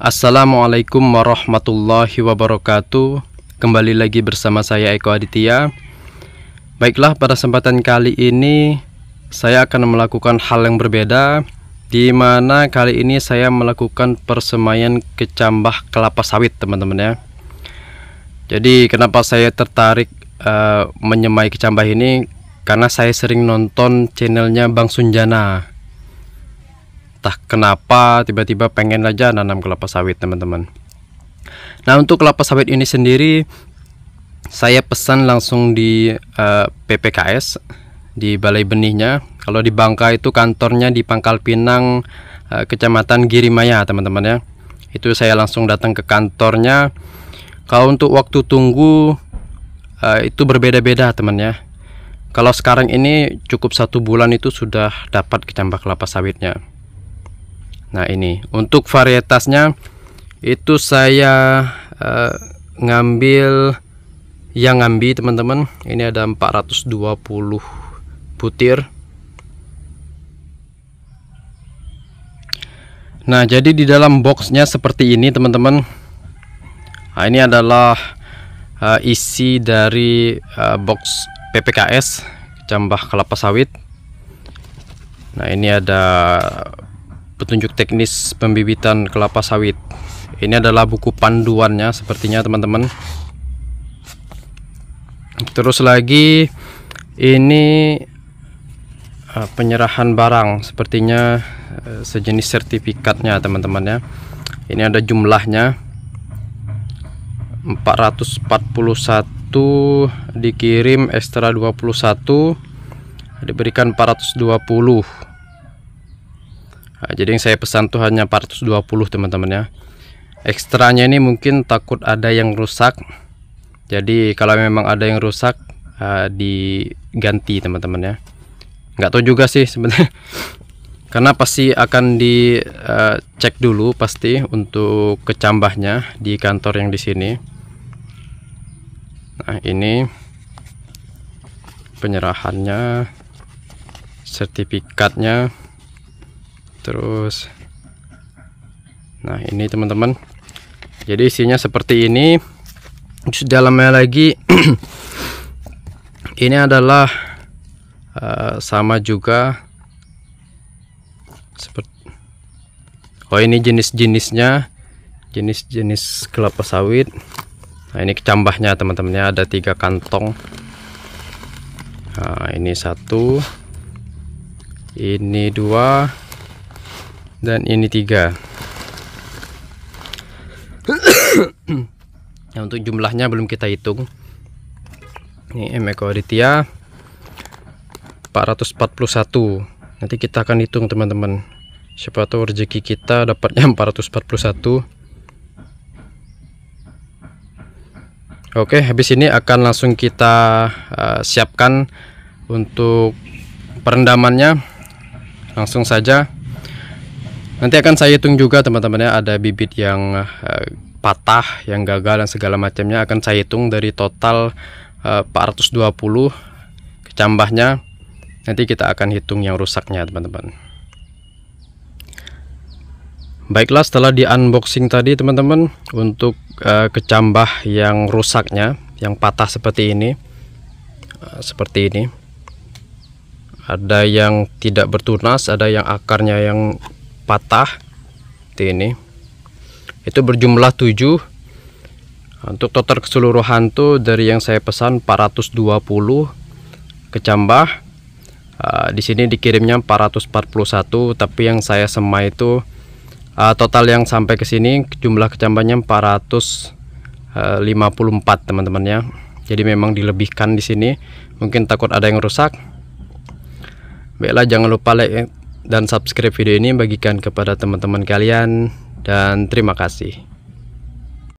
Assalamualaikum warahmatullahi wabarakatuh Kembali lagi bersama saya Eko Aditya Baiklah pada kesempatan kali ini Saya akan melakukan hal yang berbeda di mana kali ini saya melakukan persemaian kecambah kelapa sawit teman-teman ya Jadi kenapa saya tertarik uh, menyemai kecambah ini Karena saya sering nonton channelnya Bang Sunjana entah kenapa tiba-tiba pengen aja nanam kelapa sawit teman-teman nah untuk kelapa sawit ini sendiri saya pesan langsung di uh, eh, PPKS di Balai Benihnya kalau di Bangka itu kantornya di Pangkal Pinang uh, Kecamatan Girimaya teman-teman ya itu saya langsung datang ke kantornya kalau untuk waktu tunggu uh, itu berbeda-beda teman ya kalau sekarang ini cukup satu bulan itu sudah dapat kecambah kelapa sawitnya Nah ini untuk varietasnya itu saya uh, ngambil yang ngambi teman-teman. Ini ada 420 butir. Nah jadi di dalam boxnya seperti ini teman-teman. Nah, ini adalah uh, isi dari uh, box PPKS Jambah Kelapa Sawit. Nah ini ada petunjuk teknis pembibitan kelapa sawit ini adalah buku panduannya sepertinya teman-teman terus lagi ini eh, penyerahan barang sepertinya eh, sejenis sertifikatnya teman-teman ya ini ada jumlahnya 441 dikirim ekstra 21 diberikan 420 nah, jadi yang saya pesan tuh hanya 420 teman-teman ya ekstranya ini mungkin takut ada yang rusak jadi kalau memang ada yang rusak uh, diganti teman-teman ya nggak tahu juga sih sebenarnya karena pasti akan dicek eh, uh, dulu pasti untuk kecambahnya di kantor yang di sini nah ini penyerahannya sertifikatnya terus nah ini teman-teman jadi isinya seperti ini terus dalamnya lagi ini adalah uh, sama juga seperti oh ini jenis-jenisnya jenis-jenis kelapa sawit nah ini kecambahnya teman-temannya ada tiga kantong nah ini satu ini dua dan ini tiga nah, untuk jumlahnya belum kita hitung ini Aditya 441 nanti kita akan hitung teman-teman siapa tahu rezeki kita dapatnya 441 oke habis ini akan langsung kita uh, siapkan untuk perendamannya langsung saja Nanti akan saya hitung juga teman-teman ya ada bibit yang uh, patah, yang gagal dan segala macamnya akan saya hitung dari total eh, uh, 420 kecambahnya. Nanti kita akan hitung yang rusaknya teman-teman. Baiklah setelah di unboxing tadi teman-teman untuk uh, kecambah yang rusaknya, yang patah seperti ini. Uh, seperti ini. Ada yang tidak bertunas, ada yang akarnya yang patah di ini itu berjumlah 7 untuk total keseluruhan tuh dari yang saya pesan 420 kecambah uh, di sini dikirimnya 441 tapi yang saya semai itu uh, ah, total yang sampai ke sini jumlah kecambahnya 454 eh, teman-teman ya jadi memang dilebihkan di sini mungkin takut ada yang rusak baiklah jangan lupa like dan subscribe video ini bagikan kepada teman-teman kalian dan terima kasih.